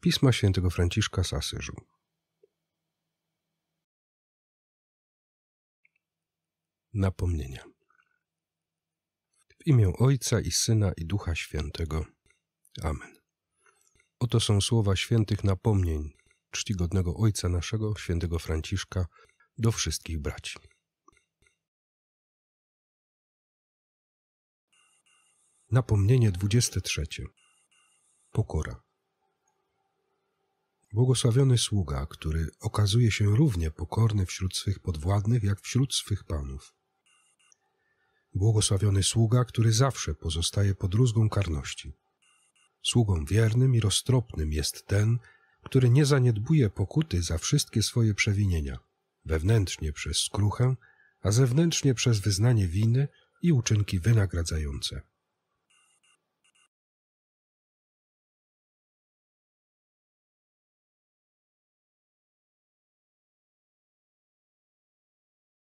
Pisma świętego Franciszka z Asyżu. Napomnienia. W imię Ojca i Syna i Ducha Świętego. Amen. Oto są słowa świętych napomnień czcigodnego Ojca naszego, świętego Franciszka, do wszystkich braci. Napomnienie 23. Pokora. Błogosławiony sługa, który okazuje się równie pokorny wśród swych podwładnych, jak wśród swych panów. Błogosławiony sługa, który zawsze pozostaje pod rózgą karności. Sługą wiernym i roztropnym jest ten, który nie zaniedbuje pokuty za wszystkie swoje przewinienia, wewnętrznie przez skruchę, a zewnętrznie przez wyznanie winy i uczynki wynagradzające.